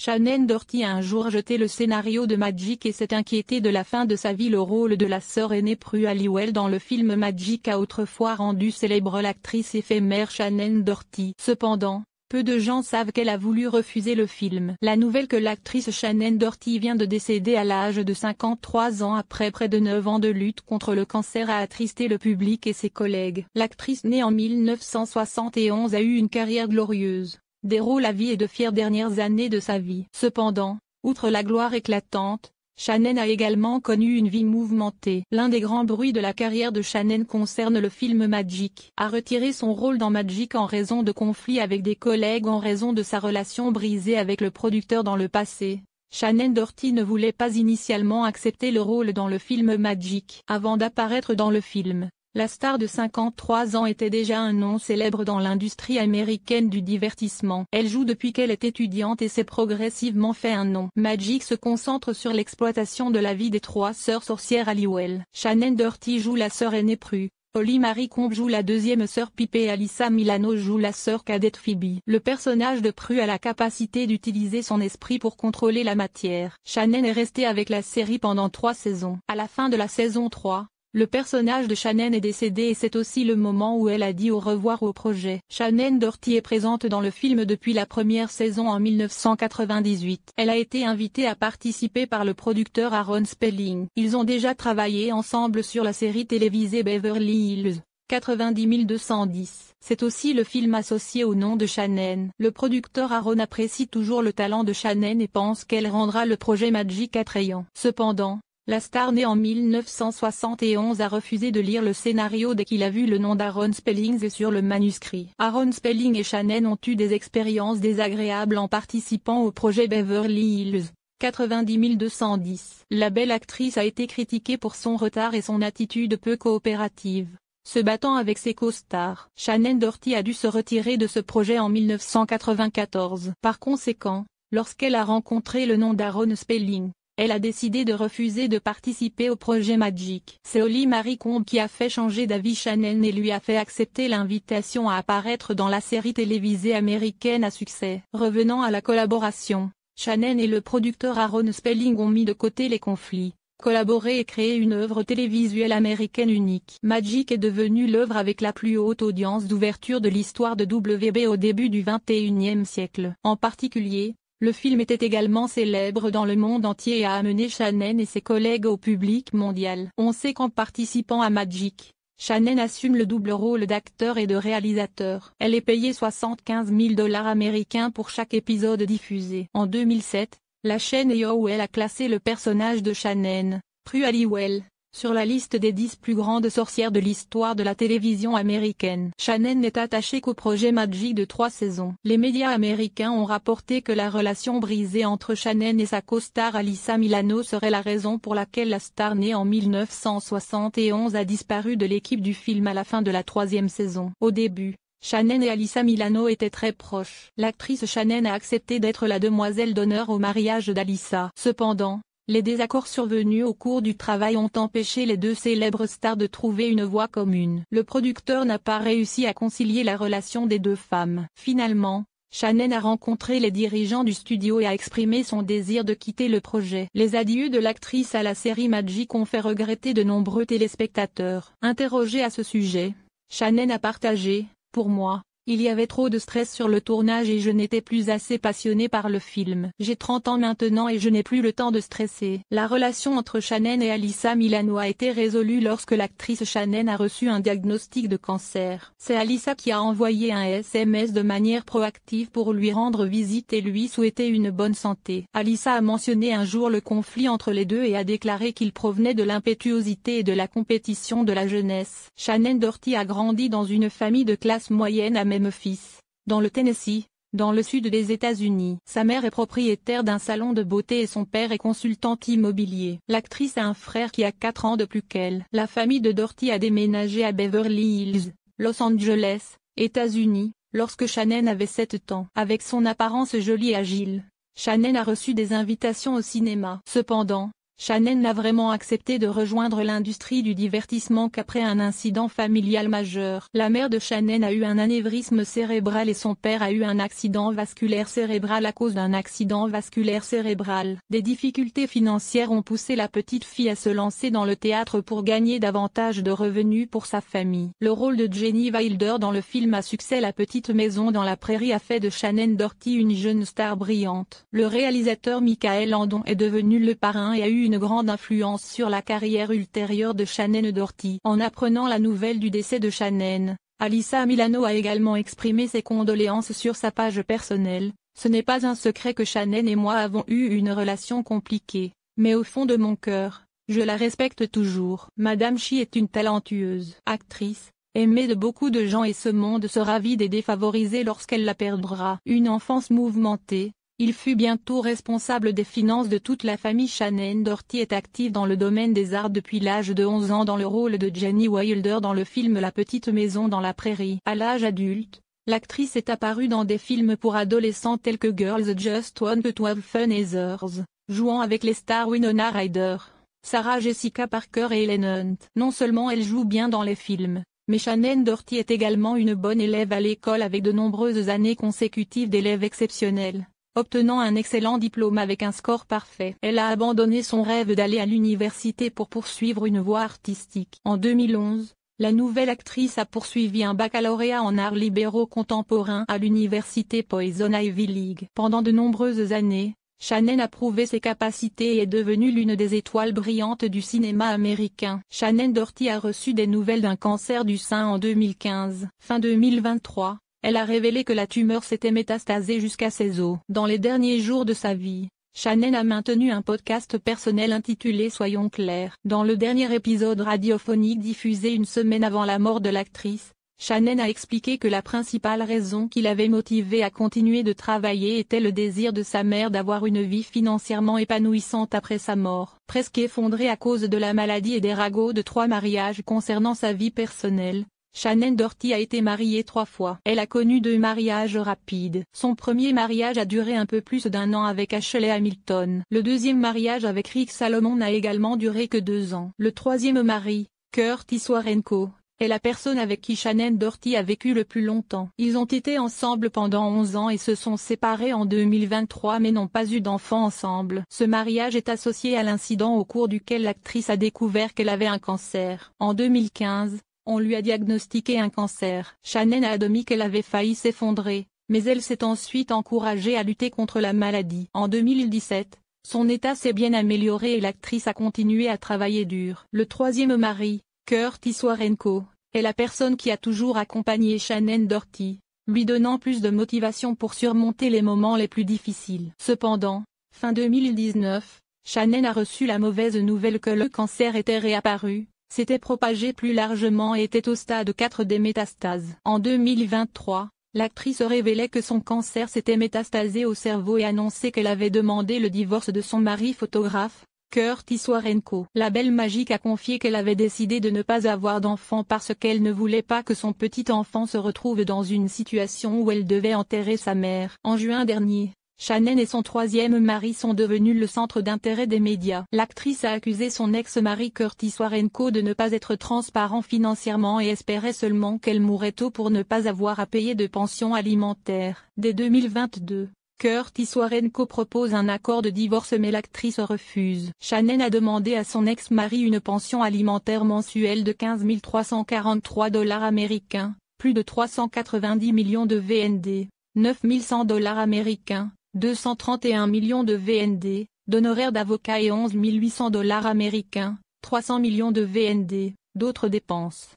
Shannon Doherty a un jour jeté le scénario de Magic et s'est inquiété de la fin de sa vie. Le rôle de la sœur aînée Prue Halliwell dans le film Magic a autrefois rendu célèbre l'actrice éphémère Shannon Doherty. Cependant, peu de gens savent qu'elle a voulu refuser le film. La nouvelle que l'actrice Shannon Doherty vient de décéder à l'âge de 53 ans après près de 9 ans de lutte contre le cancer a attristé le public et ses collègues. L'actrice née en 1971 a eu une carrière glorieuse déroule à vie et de fières dernières années de sa vie. Cependant, outre la gloire éclatante, Shannon a également connu une vie mouvementée. L'un des grands bruits de la carrière de Shannon concerne le film Magic. A retiré son rôle dans Magic en raison de conflits avec des collègues en raison de sa relation brisée avec le producteur dans le passé. Shannon Doherty ne voulait pas initialement accepter le rôle dans le film Magic avant d'apparaître dans le film. La star de 53 ans était déjà un nom célèbre dans l'industrie américaine du divertissement. Elle joue depuis qu'elle est étudiante et s'est progressivement fait un nom. Magic se concentre sur l'exploitation de la vie des trois sœurs sorcières Aliwell. Shannon Dirty joue la sœur aînée Prue. Holly Marie Combe joue la deuxième sœur pipée et Alyssa Milano joue la sœur cadette Phoebe. Le personnage de Prue a la capacité d'utiliser son esprit pour contrôler la matière. Shannon est restée avec la série pendant trois saisons. À la fin de la saison 3, le personnage de Shannon est décédé et c'est aussi le moment où elle a dit au revoir au projet. Shannon Doherty est présente dans le film depuis la première saison en 1998. Elle a été invitée à participer par le producteur Aaron Spelling. Ils ont déjà travaillé ensemble sur la série télévisée Beverly Hills. 90 210. C'est aussi le film associé au nom de Shannon. Le producteur Aaron apprécie toujours le talent de Shannon et pense qu'elle rendra le projet Magic attrayant. Cependant, la star née en 1971 a refusé de lire le scénario dès qu'il a vu le nom d'Aaron Spellings sur le manuscrit. Aaron Spelling et Shannon ont eu des expériences désagréables en participant au projet Beverly Hills. 90 210. La belle actrice a été critiquée pour son retard et son attitude peu coopérative, se battant avec ses co-stars. Shannon Doherty a dû se retirer de ce projet en 1994. Par conséquent, lorsqu'elle a rencontré le nom d'Aaron Spelling, elle a décidé de refuser de participer au projet Magic. C'est Oli Marie Combe qui a fait changer d'avis Shannon et lui a fait accepter l'invitation à apparaître dans la série télévisée américaine à succès. Revenant à la collaboration, Shannon et le producteur Aaron Spelling ont mis de côté les conflits collaboré et créé une œuvre télévisuelle américaine unique. Magic est devenue l'œuvre avec la plus haute audience d'ouverture de l'histoire de WB au début du XXIe siècle. En particulier, le film était également célèbre dans le monde entier et a amené Shannon et ses collègues au public mondial. On sait qu'en participant à Magic, Shannon assume le double rôle d'acteur et de réalisateur. Elle est payée 75 000 dollars américains pour chaque épisode diffusé. En 2007, la chaîne AOL a classé le personnage de Shannon, Prue Halliwell, sur la liste des 10 plus grandes sorcières de l'histoire de la télévision américaine. Shannon n'est attachée qu'au projet Magic de trois saisons. Les médias américains ont rapporté que la relation brisée entre Shannon et sa co-star Alyssa Milano serait la raison pour laquelle la star née en 1971 a disparu de l'équipe du film à la fin de la troisième saison. Au début, Shannon et Alyssa Milano étaient très proches. L'actrice Shannon a accepté d'être la demoiselle d'honneur au mariage d'Alyssa. Cependant, les désaccords survenus au cours du travail ont empêché les deux célèbres stars de trouver une voie commune. Le producteur n'a pas réussi à concilier la relation des deux femmes. Finalement, Shannon a rencontré les dirigeants du studio et a exprimé son désir de quitter le projet. Les adieux de l'actrice à la série Magic ont fait regretter de nombreux téléspectateurs. Interrogée à ce sujet, Shannon a partagé, pour moi, il y avait trop de stress sur le tournage et je n'étais plus assez passionné par le film. J'ai 30 ans maintenant et je n'ai plus le temps de stresser. La relation entre Shannon et Alyssa Milano a été résolue lorsque l'actrice Shannon a reçu un diagnostic de cancer. C'est Alyssa qui a envoyé un SMS de manière proactive pour lui rendre visite et lui souhaiter une bonne santé. Alyssa a mentionné un jour le conflit entre les deux et a déclaré qu'il provenait de l'impétuosité et de la compétition de la jeunesse. Shannon Dorty a grandi dans une famille de classe moyenne américaine fils dans le Tennessee, dans le sud des États-Unis. Sa mère est propriétaire d'un salon de beauté et son père est consultant immobilier. L'actrice a un frère qui a quatre ans de plus qu'elle. La famille de Dorty a déménagé à Beverly Hills, Los Angeles, États-Unis, lorsque Shannon avait 7 ans. Avec son apparence jolie et agile, Shannon a reçu des invitations au cinéma. Cependant, Shannon n'a vraiment accepté de rejoindre l'industrie du divertissement qu'après un incident familial majeur. La mère de Shannon a eu un anévrisme cérébral et son père a eu un accident vasculaire cérébral à cause d'un accident vasculaire cérébral. Des difficultés financières ont poussé la petite fille à se lancer dans le théâtre pour gagner davantage de revenus pour sa famille. Le rôle de Jenny Wilder dans le film à succès La Petite Maison dans la Prairie a fait de Shannon Doherty une jeune star brillante. Le réalisateur Michael Landon est devenu le parrain et a eu une grande influence sur la carrière ultérieure de Shannon Doherty. En apprenant la nouvelle du décès de Shannon, Alissa Milano a également exprimé ses condoléances sur sa page personnelle. Ce n'est pas un secret que Shannon et moi avons eu une relation compliquée, mais au fond de mon cœur, je la respecte toujours. Madame Chi est une talentueuse actrice, aimée de beaucoup de gens et ce monde sera vide et défavorisé lorsqu'elle la perdra. Une enfance mouvementée, il fut bientôt responsable des finances de toute la famille Shannon Doherty est active dans le domaine des arts depuis l'âge de 11 ans dans le rôle de Jenny Wilder dans le film La petite maison dans la prairie. À l'âge adulte, l'actrice est apparue dans des films pour adolescents tels que Girls Just Want to Have Fun et Others, jouant avec les stars Winona Ryder, Sarah Jessica Parker et Helen Hunt. Non seulement elle joue bien dans les films, mais Shannon Doherty est également une bonne élève à l'école avec de nombreuses années consécutives d'élèves exceptionnels obtenant un excellent diplôme avec un score parfait. Elle a abandonné son rêve d'aller à l'université pour poursuivre une voie artistique. En 2011, la nouvelle actrice a poursuivi un baccalauréat en arts libéraux contemporains à l'université Poison Ivy League. Pendant de nombreuses années, Shannon a prouvé ses capacités et est devenue l'une des étoiles brillantes du cinéma américain. Shannon Doherty a reçu des nouvelles d'un cancer du sein en 2015. Fin 2023, elle a révélé que la tumeur s'était métastasée jusqu'à ses os. Dans les derniers jours de sa vie, Shannon a maintenu un podcast personnel intitulé Soyons clairs. Dans le dernier épisode radiophonique diffusé une semaine avant la mort de l'actrice, Shannon a expliqué que la principale raison qui l'avait motivée à continuer de travailler était le désir de sa mère d'avoir une vie financièrement épanouissante après sa mort. Presque effondrée à cause de la maladie et des ragots de trois mariages concernant sa vie personnelle, Shannon Doherty a été mariée trois fois. Elle a connu deux mariages rapides. Son premier mariage a duré un peu plus d'un an avec Ashley Hamilton. Le deuxième mariage avec Rick Salomon n'a également duré que deux ans. Le troisième mari, Curtis Warenko, est la personne avec qui Shannon Doherty a vécu le plus longtemps. Ils ont été ensemble pendant 11 ans et se sont séparés en 2023 mais n'ont pas eu d'enfants ensemble. Ce mariage est associé à l'incident au cours duquel l'actrice a découvert qu'elle avait un cancer. En 2015, on lui a diagnostiqué un cancer. Shannon a admis qu'elle avait failli s'effondrer, mais elle s'est ensuite encouragée à lutter contre la maladie. En 2017, son état s'est bien amélioré et l'actrice a continué à travailler dur. Le troisième mari, Kurt Iswarenko, est la personne qui a toujours accompagné Shannon Doherty, lui donnant plus de motivation pour surmonter les moments les plus difficiles. Cependant, fin 2019, Shannon a reçu la mauvaise nouvelle que le cancer était réapparu, s'était propagé plus largement et était au stade 4 des métastases. En 2023, l'actrice révélait que son cancer s'était métastasé au cerveau et annonçait qu'elle avait demandé le divorce de son mari photographe, Curtis Warenko. La belle magique a confié qu'elle avait décidé de ne pas avoir d'enfant parce qu'elle ne voulait pas que son petit enfant se retrouve dans une situation où elle devait enterrer sa mère. En juin dernier, Shannon et son troisième mari sont devenus le centre d'intérêt des médias. L'actrice a accusé son ex-mari Curtis Warenko de ne pas être transparent financièrement et espérait seulement qu'elle mourrait tôt pour ne pas avoir à payer de pension alimentaire. Dès 2022, Curtis Warenko propose un accord de divorce mais l'actrice refuse. Shannon a demandé à son ex-mari une pension alimentaire mensuelle de 15 343 dollars américains, plus de 390 millions de VND, 9100 dollars américains, 231 millions de VND, d'honoraires d'avocats et 11 800 dollars américains, 300 millions de VND, d'autres dépenses.